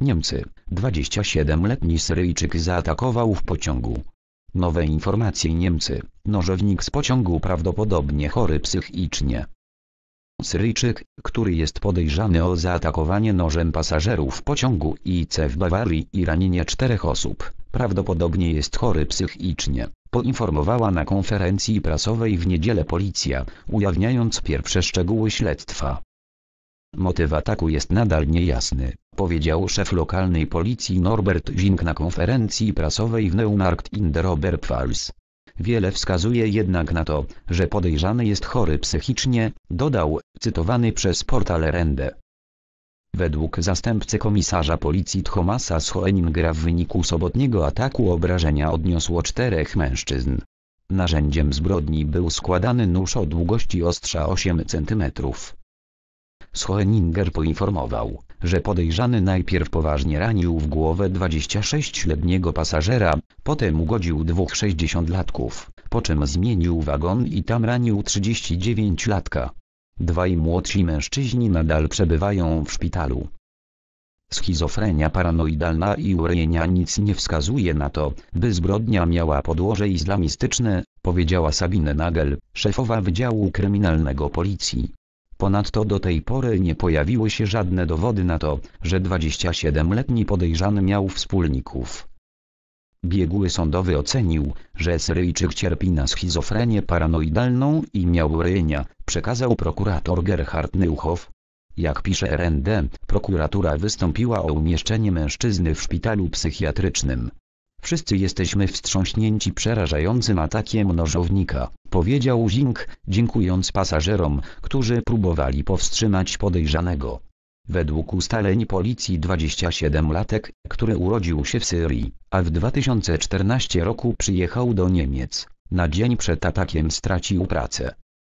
Niemcy, 27-letni Syryjczyk zaatakował w pociągu. Nowe informacje Niemcy, nożownik z pociągu prawdopodobnie chory psychicznie. Syryjczyk, który jest podejrzany o zaatakowanie nożem pasażerów pociągu IC w Bawarii i ranienie czterech osób, prawdopodobnie jest chory psychicznie, poinformowała na konferencji prasowej w niedzielę policja, ujawniając pierwsze szczegóły śledztwa. Motyw ataku jest nadal niejasny powiedział szef lokalnej policji Norbert Zink na konferencji prasowej w Neumarkt in der Oberpfalz. Wiele wskazuje jednak na to, że podejrzany jest chory psychicznie, dodał, cytowany przez portal Rende. Według zastępcy komisarza policji Thomasa Schoeningra w wyniku sobotniego ataku obrażenia odniosło czterech mężczyzn. Narzędziem zbrodni był składany nóż o długości ostrza 8 cm. Schoeninger poinformował, że podejrzany najpierw poważnie ranił w głowę 26-letniego pasażera, potem ugodził dwóch 60-latków, po czym zmienił wagon i tam ranił 39-latka. Dwaj młodsi mężczyźni nadal przebywają w szpitalu. Schizofrenia paranoidalna i urejenia nic nie wskazuje na to, by zbrodnia miała podłoże islamistyczne, powiedziała Sabine Nagel, szefowa Wydziału Kryminalnego Policji. Ponadto do tej pory nie pojawiły się żadne dowody na to, że 27-letni podejrzany miał wspólników. Biegły sądowy ocenił, że Syryjczyk cierpi na schizofrenię paranoidalną i miał rynia, przekazał prokurator Gerhard Neuhoff. Jak pisze RND, prokuratura wystąpiła o umieszczenie mężczyzny w szpitalu psychiatrycznym. Wszyscy jesteśmy wstrząśnięci przerażającym atakiem nożownika, powiedział Zing, dziękując pasażerom, którzy próbowali powstrzymać podejrzanego. Według ustaleń policji 27-latek, który urodził się w Syrii, a w 2014 roku przyjechał do Niemiec, na dzień przed atakiem stracił pracę.